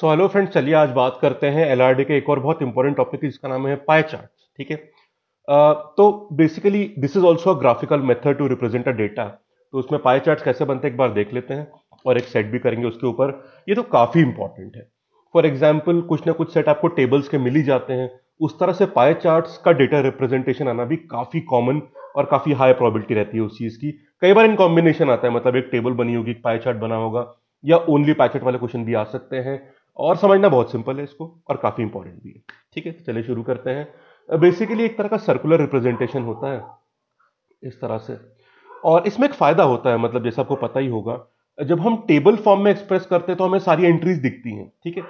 So hello friends चलिए आज बात करते हैं एल के एक और बहुत इंपॉर्टेंट टॉपिक जिसका नाम है पाए चार्ट ठीक है तो basically this is also a graphical method to represent a data तो उसमें पाए चार्ट कैसे बनते हैं एक बार देख लेते हैं और एक सेट भी करेंगे उसके ऊपर ये तो काफ़ी इंपॉर्टेंट है फॉर एग्जाम्पल कुछ ना कुछ सेट आपको टेबल्स के मिल ही जाते हैं उस तरह से पाए चार्ट्स का डेटा रिप्रेजेंटेशन आना भी काफ़ी कॉमन और काफ़ी हाई प्रॉबिलिटी रहती है उस चीज़ की कई बार इन कॉम्बिनेशन आता है मतलब एक टेबल बनी होगी एक पाए चार्ट बना होगा या ओनली पैकेट वाले क्वेश्चन भी आ सकते हैं और समझना बहुत सिंपल है इसको और काफ़ी इंपॉर्टेंट भी है ठीक है तो चलिए शुरू करते हैं बेसिकली एक तरह का सर्कुलर रिप्रेजेंटेशन होता है इस तरह से और इसमें एक फ़ायदा होता है मतलब जैसा आपको पता ही होगा जब हम टेबल फॉर्म में एक्सप्रेस करते हैं तो हमें सारी एंट्रीज दिखती हैं ठीक है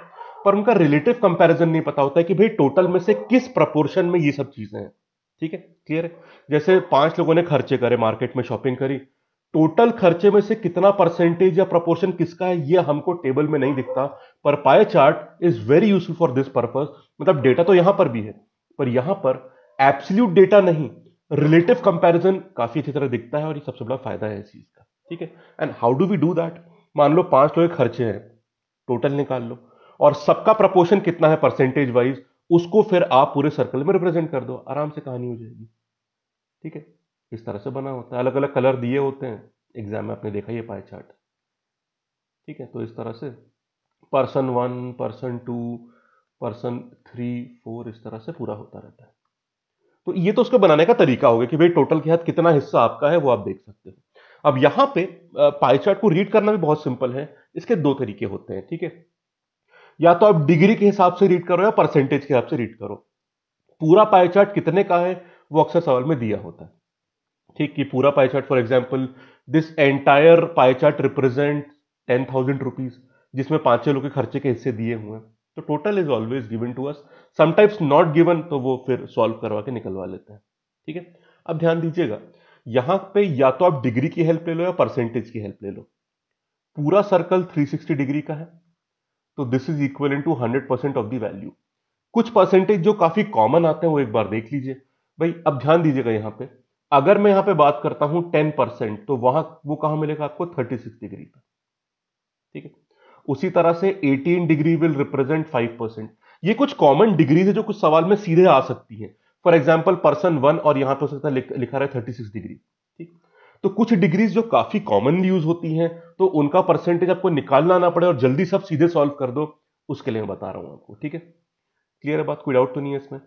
पर उनका रिलेटिव कंपैरिजन नहीं पता होता है कि भाई टोटल में से किस प्रपोर्शन में ये सब चीज़ें हैं ठीक है क्लियर है जैसे पांच लोगों ने खर्चे करे मार्केट में शॉपिंग करी टोटल खर्चे में से कितना परसेंटेज या प्रपोर्शन किसका है ये हमको टेबल में नहीं दिखता पर pie chart is very useful for this purpose मतलब डेटा तो यहां पर भी है पर यहां पर एप्सल्यूट डेटा नहीं रिलेटिव कंपेरिजन काफी अच्छी तरह दिखता है और ये सबसे बड़ा फायदा है इस चीज का ठीक है and how do we do that मान लो पांच लोग खर्चे हैं टोटल निकाल लो और सबका प्रपोर्शन कितना है परसेंटेज वाइज उसको फिर आप पूरे सर्कल में रिप्रेजेंट कर दो आराम से कहानी हो जाएगी ठीक है इस तरह से बना होता है अलग अलग कलर दिए होते हैं एग्जाम में आपने देखा ये पाए चार्ट ठीक है तो इस तरह से person one person two person three four इस तरह से पूरा होता रहता है तो ये तो उसको बनाने का तरीका हो गया कि भाई टोटल के हाथ कितना हिस्सा आपका है वो आप देख सकते हो अब यहां पे पाई चार्ट को रीड करना भी बहुत सिंपल है इसके दो तरीके होते हैं ठीक है या तो आप डिग्री के हिसाब से रीड करो या परसेंटेज के हिसाब से रीड करो पूरा पाई चार्ट कितने का है वो अक्सर सवाल में दिया होता है ठीक कि पूरा pie chart for example this entire pie chart represent ten thousand rupees जिसमें पांच छह लोग के खर्चे के हिस्से दिए हुए हैं तो total is always given to us sometimes not given तो वो फिर सॉल्व करवा के निकलवा लेते हैं ठीक है अब ध्यान दीजिएगा यहां पे या तो आप डिग्री की हेल्प ले लो या परसेंटेज की हेल्प ले लो पूरा सर्कल 360 डिग्री का है तो this is equal to hundred percent of the value कुछ परसेंटेज जो काफी कॉमन आते हैं वो एक बार देख लीजिए भाई अब ध्यान दीजिएगा यहां पे अगर मैं यहां पे बात करता हूं टेन परसेंट तो वहां वो कहां मिलेगा आपको थर्टी सिक्स डिग्री पर ठीक है उसी तरह से eighteen degree will represent five percent ये कुछ कॉमन डिग्री है जो कुछ सवाल में सीधे आ सकती है फॉर एग्जाम्पल पर्सन वन और यहां पर हो सकता है लिखा रहा है थर्टी सिक्स डिग्री ठीक तो कुछ डिग्रीज जो काफी कॉमनली यूज होती हैं तो उनका परसेंटेज आपको निकालना आना पड़े और जल्दी सब सीधे सॉल्व कर दो उसके लिए मैं बता रहा हूं आपको ठीक है क्लियर है बात कोई डाउट तो नहीं है इसमें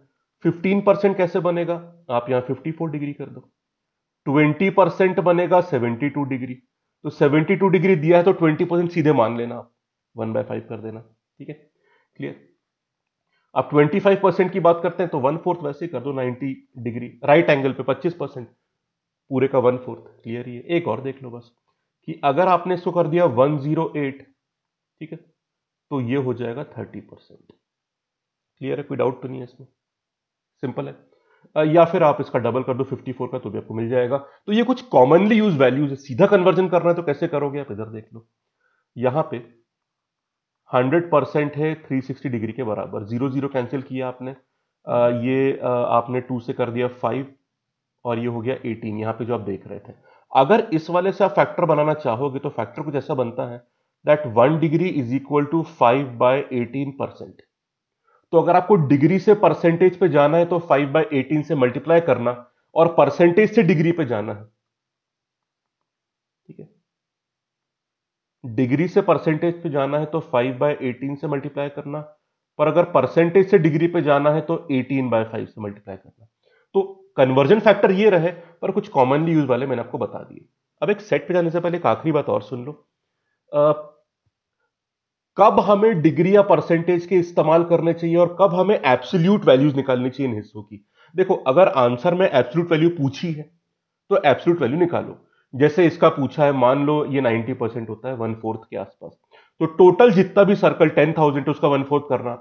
फिफ्टीन परसेंट कैसे बनेगा आप यहां फिफ्टी फोर डिग्री कर दो ट्वेंटी परसेंट बनेगा सेवेंटी टू डिग्री तो सेवेंटी टू डिग्री दिया है तो ट्वेंटी परसेंट सीधे मान लेना आप वन बाय फाइव कर देना ठीक है क्लियर आप ट्वेंटी फाइव परसेंट की बात करते हैं तो वन फोर्थ वैसे कर दो नाइनटी डिग्री राइट एंगल पे पच्चीस परसेंट पूरे का वन फोर्थ क्लियर ही है एक और देख लो बस कि अगर आपने इसको कर दिया वन जीरो एट ठीक है तो ये हो जाएगा थर्टी परसेंट क्लियर है कोई डाउट तो नहीं है इसमें सिंपल है या फिर आप इसका डबल कर दो 54 का तो भी आपको मिल जाएगा तो ये कुछ कॉमनली यूज वैल्यूज है सीधा कन्वर्जन करना है तो कैसे करोगे आप इधर देख लो यहां पे 100 परसेंट है 360 डिग्री के बराबर जीरो जीरो कैंसिल किया आपने आ, ये आ, आपने टू से कर दिया फाइव और ये हो गया एटीन यहाँ पे जो आप देख रहे थे अगर इस वाले से आप फैक्टर बनाना चाहोगे तो फैक्टर कुछ ऐसा बनता है that one degree is equal to five by eighteen percent तो अगर आपको डिग्री से परसेंटेज पे जाना है तो 5 बाय एटीन से मल्टीप्लाई करना और परसेंटेज से डिग्री पे जाना है ठीक है डिग्री से परसेंटेज पे जाना है तो 5 बाय एटीन से मल्टीप्लाई करना पर अगर परसेंटेज से डिग्री पे जाना है तो 18 बाय फाइव से मल्टीप्लाई करना तो कन्वर्जन फैक्टर ये रहे पर कुछ कॉमनली यूज वाले मैंने आपको बता दिए अब एक सेट पे जाने से पहले एक आखिरी बात और सुन लो कब हमें डिग्री या परसेंटेज के इस्तेमाल करने चाहिए और कब हमें एब्सोल्यूट वैल्यूज निकालनी चाहिए इन हिस्सों की देखो अगर आंसर में एब्सोल्यूट वैल्यू पूछी है तो एब्सोल्यूट वैल्यू निकालो जैसे इसका पूछा है मान लो ये 90 परसेंट होता है वन फोर्थ के आसपास तो टोटल जितना भी सर्कल टेन थाउजेंड उसका वन फोर्थ करना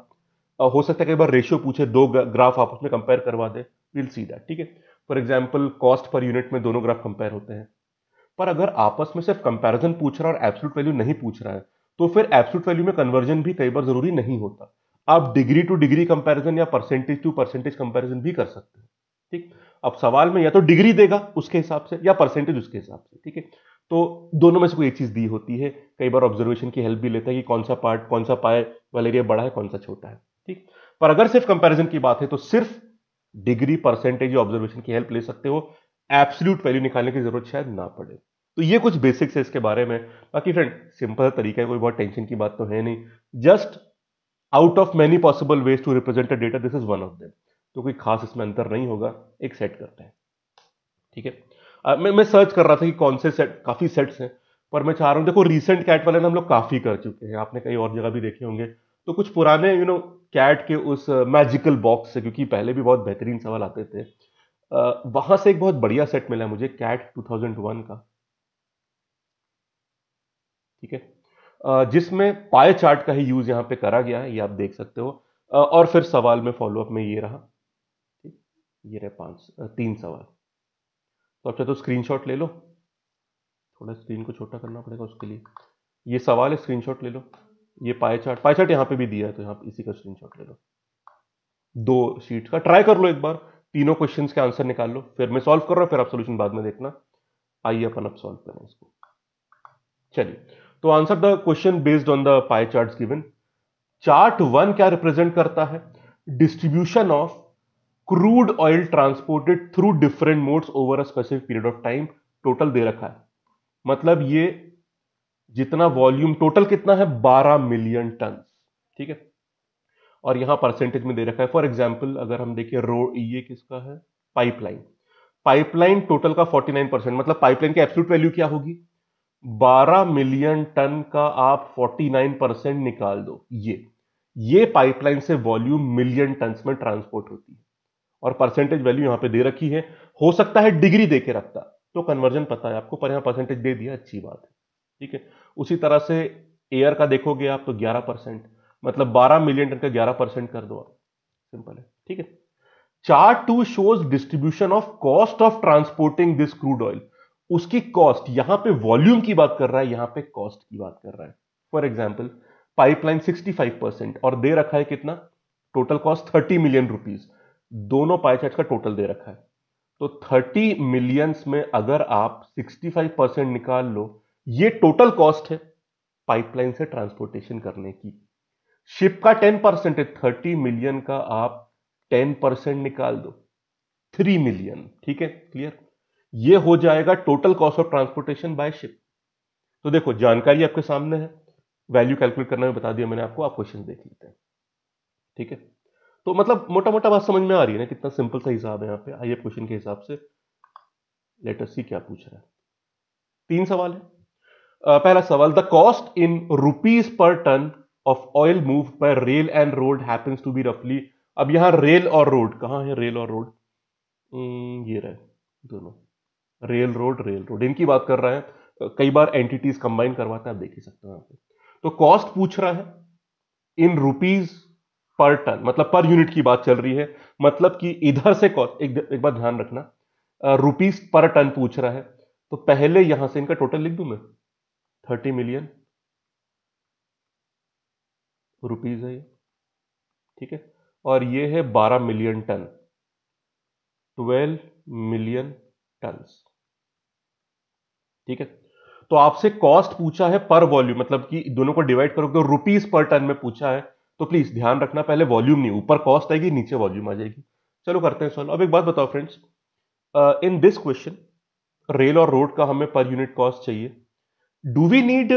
हो सकता है कई बार रेशियो पूछे दो ग्राफ आपस में कंपेयर करवा दे विल सी दैट ठीक है for example cost per unit में दोनों ग्राफ कंपेयर होते हैं पर अगर आपस में सिर्फ कंपैरिजन पूछ रहा है और एब्सोल्यूट वैल्यू नहीं पूछ रहा है तो फिर एब्सोल्यूट वैल्यू में कन्वर्जन भी कई बार जरूरी नहीं होता आप डिग्री टू डिग्री कंपैरिजन या परसेंटेज टू परसेंटेज कंपैरिजन भी कर सकते हैं ठीक अब सवाल में या तो डिग्री देगा उसके हिसाब से या परसेंटेज उसके हिसाब से ठीक है तो दोनों में से कोई एक चीज दी होती है कई बार ऑब्जर्वेशन की हेल्प भी लेता है कि कौन सा पार्ट कौन सा पाए वाले एरिया बड़ा है कौन सा छोटा है ठीक पर अगर सिर्फ कंपेरिजन की बात है तो सिर्फ डिग्री परसेंटेज या ऑब्जर्वेशन की हेल्प ले सकते हो एब्सोल्यूट वैल्यू निकालने की जरूरत शायद ना पड़े तो ये कुछ बेसिक्स है इसके बारे में बाकी फ्रेंड सिंपल तरीका है कोई बहुत टेंशन की बात तो है नहीं just out of many possible ways to represent a data this is one of them तो कोई खास इसमें अंतर नहीं होगा एक सेट करते हैं ठीक है मैं मैं सर्च कर रहा था कि कौन से सेट काफ़ी सेट्स हैं पर मैं चाह रहा हूँ देखो रिसेंट कैट वाले ना हम लोग काफ़ी कर चुके हैं आपने कई और जगह भी देखे होंगे तो कुछ पुराने यू नो कैट के उस मैजिकल uh, बॉक्स से क्योंकि पहले भी बहुत बेहतरीन सवाल आते थे वहां से एक बहुत बढ़िया सेट मिला मुझे कैट 2001 का ठीक है जिसमें पाए चार्ट का ही यूज यहां पे करा गया है ये आप देख सकते हो और फिर सवाल में फॉलोअप में ये रहा ठीक ये रहे पांच तीन सवाल तो आप अच्छा, तो स्क्रीन ले लो थोड़ा स्क्रीन को छोटा करना पड़ेगा उसके लिए ये सवाल है स्क्रीन ले लो ये पाए चार्ट पाए चार्ट यहाँ पे भी दिया है तो यहां इसी का स्क्रीन ले लो दो शीट का ट्राई कर लो एक बार तीनों क्वेश्चन के आंसर निकाल लो फिर मैं सॉल्व कर रहा हूं फिर आप सोल्यूशन बाद में देखना आइए अपन अब सॉल्व करें इसको चलिए तो answer the question based on the pie chart given chart one क्या रिप्रेजेंट करता है distribution of crude oil transported through different modes over a specific period of time total दे रखा है मतलब ये जितना वॉल्यूम टोटल कितना है 12 मिलियन टन ठीक है और यहां परसेंटेज में दे रखा है फॉर एग्जाम्पल अगर हम देखें रोड ये किसका है पाइपलाइन पाइपलाइन टोटल का 49 परसेंट मतलब पाइपलाइन की एब्सोल्यूट वैल्यू क्या होगी 12 मिलियन टन का आप 49 परसेंट निकाल दो ये ये पाइपलाइन से वॉल्यूम मिलियन टन में ट्रांसपोर्ट होती है और परसेंटेज वैल्यू यहां पे दे रखी है हो सकता है डिग्री दे के रखता तो कन्वर्जन पता है आपको पर यहां परसेंटेज दे दिया अच्छी बात है ठीक है उसी तरह से एयर का देखोगे आप तो 11 परसेंट मतलब 12 मिलियन टन का 11 परसेंट कर दो आप सिंपल है ठीक है chart two shows distribution of cost of transporting this crude oil उसकी कॉस्ट यहां पे वॉल्यूम की बात कर रहा है यहां पे कॉस्ट की बात कर रहा है फॉर एग्जाम्पल पाइपलाइन 65 परसेंट और दे रखा है कितना टोटल कॉस्ट 30 मिलियन रुपीज दोनों पाई चार्ट का टोटल दे रखा है तो 30 मिलियंस में अगर आप 65 परसेंट निकाल लो ये टोटल कॉस्ट है पाइपलाइन से ट्रांसपोर्टेशन करने की शिप का 10 परसेंट है थर्टी मिलियन का आप 10 परसेंट निकाल दो 3 मिलियन ठीक है क्लियर ये हो जाएगा total cost of transportation by ship तो देखो जानकारी आपके सामने है वैल्यू कैलकुलेट करना में बता दिया मैंने आपको आप क्वेश्चन देख लेते हैं ठीक है तो मतलब मोटा मोटा बात समझ में आ रही है ना कितना सिंपल सा हिसाब है यहाँ पे आइए क्वेश्चन के हिसाब से लेटर सी क्या पूछ रहा है तीन सवाल है पहला सवाल the cost in rupees per ton of oil move by rail and road happens to be रफली अब यहां रेल और रोड कहां है रेल और रोड hmm, ये रहे दोनों रेल रोड रेल रोड इनकी बात कर रहा है कई बार एंटिटीज कंबाइन करवाते हैं आप देख ही सकते हो तो कॉस्ट पूछ रहा है इन रुपीज पर टन मतलब पर यूनिट की बात चल रही है मतलब कि इधर से कॉस्ट एक, एक बार ध्यान रखना रुपीज पर टन पूछ रहा है तो पहले यहां से इनका टोटल लिख दू मैं थर्टी मिलियन रुपीज है ये ठीक है और ये है बारह million ton twelve million ton ठीक है तो आपसे कॉस्ट पूछा है पर वॉल्यूम मतलब कि दोनों को डिवाइड करोगे तो रुपीज पर टन में पूछा है तो प्लीज ध्यान रखना पहले वॉल्यूम नहीं ऊपर कॉस्ट आएगी नीचे वॉल्यूम आ जाएगी चलो करते हैं सॉल्व अब एक बात बताओ friends in this question rail और रोड का हमें पर यूनिट कॉस्ट चाहिए do we need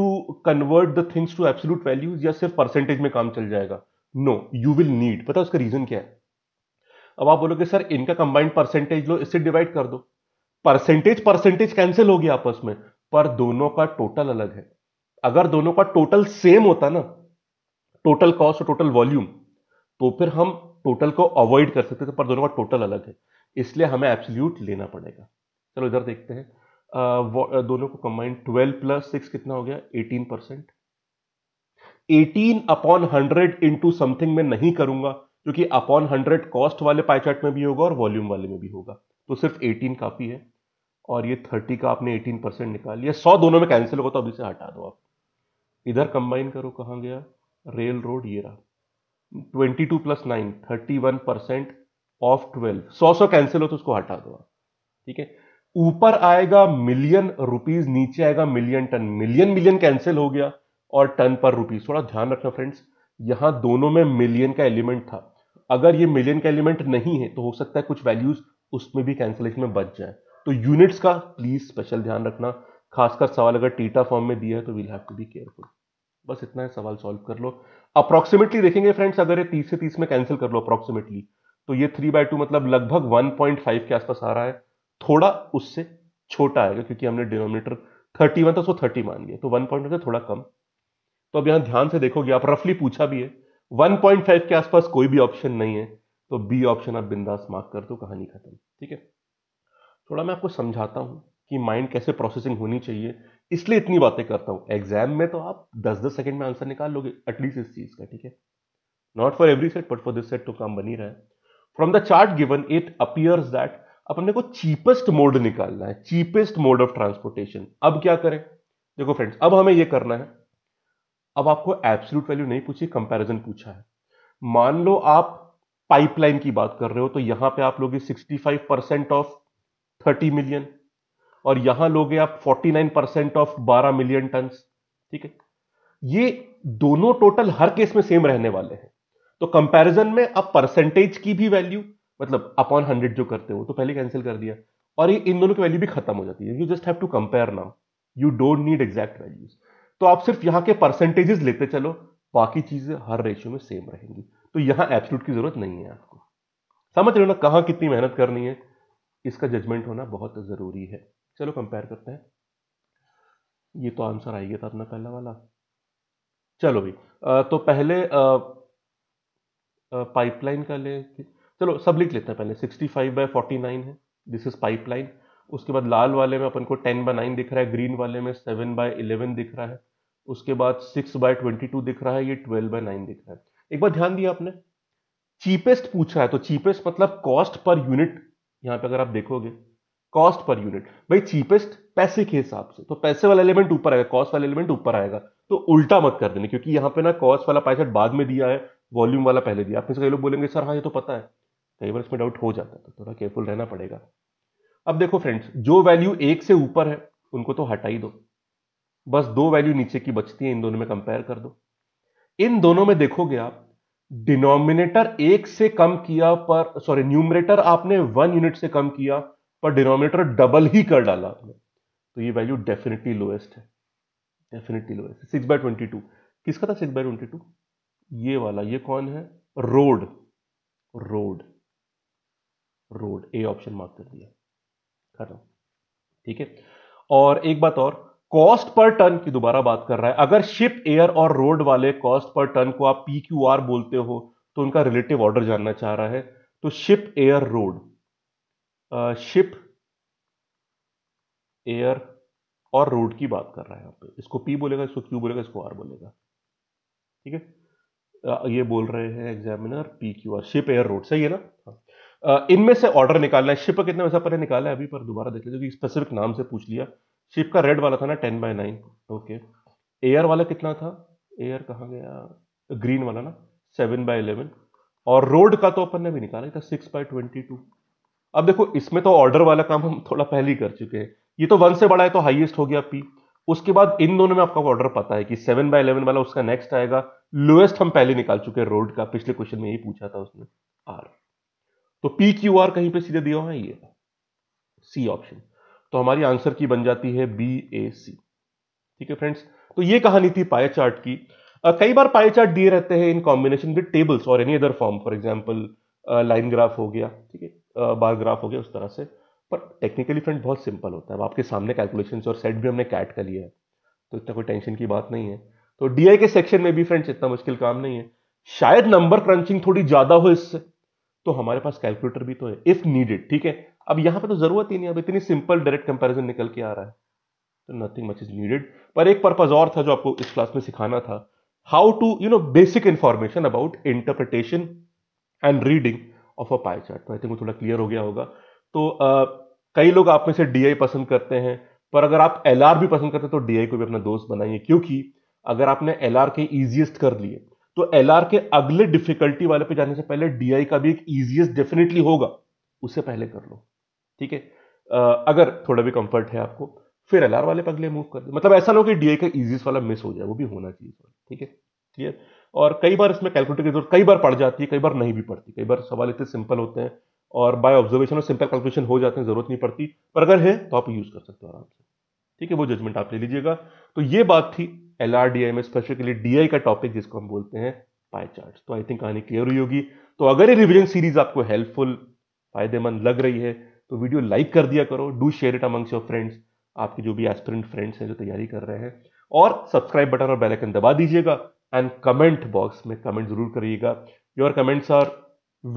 to convert the things to absolute values या सिर्फ परसेंटेज में काम चल जाएगा नो यू विल नीड पता उसका रीजन क्या है अब आप बोलोगे सर इनका कंबाइंड परसेंटेज लो इससे डिवाइड कर दो परसेंटेज परसेंटेज कैंसिल हो गया आपस में पर दोनों का टोटल अलग है अगर दोनों का टोटल सेम होता ना टोटल कॉस्ट और टोटल वॉल्यूम तो फिर हम टोटल को अवॉइड कर सकते थे पर दोनों का टोटल अलग है इसलिए हमें एब्सोल्यूट लेना पड़ेगा चलो इधर देखते हैं दोनों को कंबाइन 12 प्लस सिक्स कितना हो गया 18 percent eighteen upon hundred into something में नहीं करूंगा क्योंकि अपॉन हंड्रेड कॉस्ट वाले पाइचार्ट में भी होगा और वॉल्यूम वाले में भी होगा तो सिर्फ 18 काफ़ी है और ये 30 का आपने 18 परसेंट निकाल लिया सौ दोनों में कैंसिल होगा तो अभी से हटा दो आप इधर कंबाइन करो कहाँ गया रेल रोड ये रहा twenty two plus nine thirty one percent of twelve सौ सौ कैंसिल हो तो उसको हटा दो आप ठीक है ऊपर आएगा मिलियन रुपीज नीचे आएगा million ton million million cancel हो गया और टन पर रुपीज थोड़ा ध्यान रखना फ्रेंड्स यहां दोनों में मिलियन का एलिमेंट था अगर ये मिलियन का एलिमेंट नहीं है तो हो सकता है कुछ वैल्यूज उसमें भी कैंसिलेशन में बच जाए तो यूनिट्स का प्लीज स्पेशल ध्यान रखना खासकर सवाल अगर टीटा फॉर्म में दिया है तो we'll have to be careful बस इतना है सवाल सॉल्व कर लो अप्रोक्सीमेटली देखेंगे फ्रेंड्स अगर ये तीस से तीस में कैंसिल कर लो अप्रोक्सीमेटली तो ये थ्री बाय टू मतलब लगभग वन पॉइंट फाइव के आसपास आ रहा है थोड़ा उससे छोटा आएगा क्योंकि हमने डिनोमिनेटर थर्टी वन था उसको थर्टी मान लिया तो वन पॉइंट से थोड़ा कम तो अब यहां ध्यान से देखोगे आप रफली पूछा भी है वन पॉइंट फाइव के आसपास कोई भी ऑप्शन नहीं है तो बी ऑप्शन आप बिंदास मार्क कर दो कहानी खत्म ठीक है थोड़ा मैं आपको समझाता हूँ कि माइंड कैसे प्रोसेसिंग होनी चाहिए इसलिए इतनी बातें करता हूँ एग्जाम में तो आप दस दस सेकंड में आंसर निकाल लोगे एटलीस्ट इस चीज़ का ठीक है not for every set but for this set तो काम बनी रहा है from the chart given it appears that अपने को चीपेस्ट मोड निकालना है चीपेस्ट मोड ऑफ ट्रांसपोर्टेशन अब क्या करें देखो फ्रेंड्स अब हमें यह करना है अब आपको एब्सोल्यूट वैल्यू नहीं पूछी कंपैरिजन पूछा है मान लो आप पाइपलाइन की बात कर रहे हो तो यहां पे आप लोगे 65 परसेंट ऑफ 30 मिलियन और यहां लोगे आप 49 परसेंट ऑफ 12 मिलियन टन ठीक है ये दोनों टोटल हर केस में सेम रहने वाले हैं तो कंपैरिजन में आप परसेंटेज की भी वैल्यू मतलब अपॉन हंड्रेड जो करते हो तो पहले कैंसिल कर दिया और ये इन दोनों की वैल्यू भी खत्म हो जाती है you just have to compare now you don't need exact values तो आप सिर्फ यहां के परसेंटेजेस लेते चलो बाकी चीजें हर रेशियो में सेम रहेंगी तो यहां एप्सलूट की जरूरत नहीं है आपको समझ रहे हो ना कहां कितनी मेहनत करनी है इसका जजमेंट होना बहुत जरूरी है चलो कंपेयर करते हैं ये तो आंसर आ गया था अपना पहला वाला चलो भाई तो पहले पाइपलाइन का ले चलो सब लिख लेते हैं पहले 65 फाइव बाय फोर्टी है दिस इज पाइपलाइन उसके बाद लाल वाले में अपन को 10 बाय नाइन दिख रहा है ग्रीन वाले में 7 बाय इलेवन दिख रहा है उसके बाद 6 बाय ट्वेंटी दिख रहा है ये 12 बाय नाइन दिख रहा है एक बार ध्यान दिया आपने चीपेस्ट पूछा है तो चीपेस्ट मतलब कॉस्ट पर यूनिट यहां पे अगर आप देखोगे कॉस्ट पर यूनिट भाई चीपेस्ट पैसे के हिसाब से तो पैसे वाला एलिमेंट ऊपर आएगा कॉस्ट वाला एलिमेंट ऊपर आएगा तो उल्टा मत कर देने क्योंकि यहां पे ना कॉस्ट वाला पैसा बाद में दिया है वॉल्यूम वाला पहले दिया आप से कई लोग बोलेंगे सर हाँ ये तो पता है कई बार इसमें डाउट हो जाता है तो थोड़ा केयरफुल रहना पड़ेगा अब देखो फ्रेंड्स जो वैल्यू एक से ऊपर है उनको तो हटाई दो बस दो वैल्यू नीचे की बचती है इन दोनों में कंपेयर कर दो इन दोनों में देखोगे आप डिनोमिनेटर एक से कम किया पर सॉरी न्यूमरेटर आपने वन यूनिट से कम किया पर डिनोमिनेटर डबल ही कर डाला आपने तो ये वैल्यू डेफिनेटली लोएस्ट है definitely lowest six by twenty two किसका था सिक्स बाय ट्वेंटी टू ये वाला ये कौन है road road road A option mark कर दिया खत्म ठीक है और एक बात और कॉस्ट पर टन की दोबारा बात कर रहा है अगर शिप एयर और रोड वाले कॉस्ट पर टन को आप पी क्यू आर बोलते हो तो उनका रिलेटिव ऑर्डर जानना चाह रहा है तो ship air road ship air और रोड की बात कर रहा है यहां पे इसको पी बोलेगा इसको क्यू बोलेगा इसको आर बोलेगा ठीक है ये बोल रहे हैं examiner P Q R ship air road सही है ना हाँ। इनमें से ऑर्डर निकालना है शिप कितने वैसे पहले निकाला है अभी पर दोबारा देख लीजिए स्पेसिफिक नाम से पूछ लिया शिप का रेड वाला था ना ten by nine okay air वाला कितना था एयर कहाँ गया ग्रीन वाला ना सेवन बाय इलेवन और रोड का तो अपन ने भी निकाला था सिक्स बाय ट्वेंटी टू अब देखो इसमें तो ऑर्डर वाला काम हम थोड़ा पहले ही कर चुके हैं ये तो वन से बड़ा है तो हाइएस्ट हो गया पी उसके बाद इन दोनों में आपका ऑर्डर पता है कि सेवन बाय इलेवन वाला उसका नेक्स्ट आएगा लोएस्ट हम पहले निकाल चुके हैं रोड का पिछले क्वेश्चन में यही पूछा था उसने आर तो पी क्यू आर कहीं पे सीधे दिया हुआ है ये सी ऑप्शन तो हमारी आंसर की बन जाती है बी ए सी ठीक है फ्रेंड्स तो ये कहानी थी पाए चार्ट की आ, कई बार पाए चार्ट दिए रहते हैं इन कॉम्बिनेशन विद टेबल्स और any other form for example line graph हो गया ठीक है बार ग्राफ हो गया उस तरह से पर टेक्निकली फ्रेंड बहुत सिंपल होता है अब आपके सामने कैलकुलेशन और सेट भी हमने कैट कर लिया है तो इतना कोई टेंशन की बात नहीं है तो डी के सेक्शन में भी फ्रेंड्स इतना मुश्किल काम नहीं है शायद नंबर क्रंचिंग थोड़ी ज्यादा हो इससे तो हमारे पास कैलकुलेटर भी तो है इफ नीडेड ठीक है अब यहां पे तो जरूरत ही नहीं अब इतनी सिंपल डायरेक्ट कंपैरिजन निकल के आ रहा है तो नथिंग मच इज नीडेड पर एक पर्पज और था जो आपको इस क्लास में सिखाना था how to you know basic information about interpretation and reading of a pie chart तो आई थिंक वो थोड़ा क्लियर हो गया होगा तो uh, कई लोग आप में से डी पसंद करते हैं पर अगर आप एल भी पसंद करते हैं तो डी को भी अपना दोस्त बनाइए क्योंकि अगर आपने एल के ईजिएस्ट कर लिए तो एल के अगले डिफिकल्टी वाले पे जाने से पहले डी का भी एक ईजिएस्ट डेफिनेटली होगा उसे पहले कर लो ठीक है अगर थोड़ा भी कंफर्ट है आपको फिर एल वाले पगले मूव कर दे मतलब ऐसा ना हो कि डी का इजीज वाला मिस हो जाए वो भी होना चाहिए ठीक है क्लियर और कई बार इसमें कैलकुलेटर की जरूरत कई बार पड़ जाती है कई बार नहीं भी पड़ती कई बार सवाल इतने सिंपल होते हैं और बाय ऑब्जर्वेशन और सिंपल कैलकुलेशन हो जाते हैं जरूरत नहीं पड़ती पर अगर है तो आप यूज कर सकते हो आराम से ठीक है वो जजमेंट आप ले लीजिएगा तो ये बात थी एल में स्पेशली डी का टॉपिक जिसको हम बोलते हैं पाई चार्ट तो आई थिंक कहानी क्लियर हुई होगी तो अगर ये रिविजन सीरीज आपको हेल्पफुल फायदेमंद लग रही है तो वीडियो लाइक कर दिया करो do share it amongst your friends आपके जो भी एस्पिरेंट फ्रेंड्स हैं जो तैयारी कर रहे हैं और सब्सक्राइब बटन और बेल आइकन दबा दीजिएगा एंड कमेंट बॉक्स में कमेंट जरूर करिएगा your comments are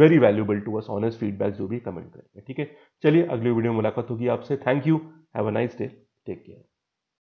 very valuable to us honest feedback जो भी कमेंट करेंगे ठीक है चलिए अगली वीडियो में मुलाकात होगी आपसे thank you have a nice day take care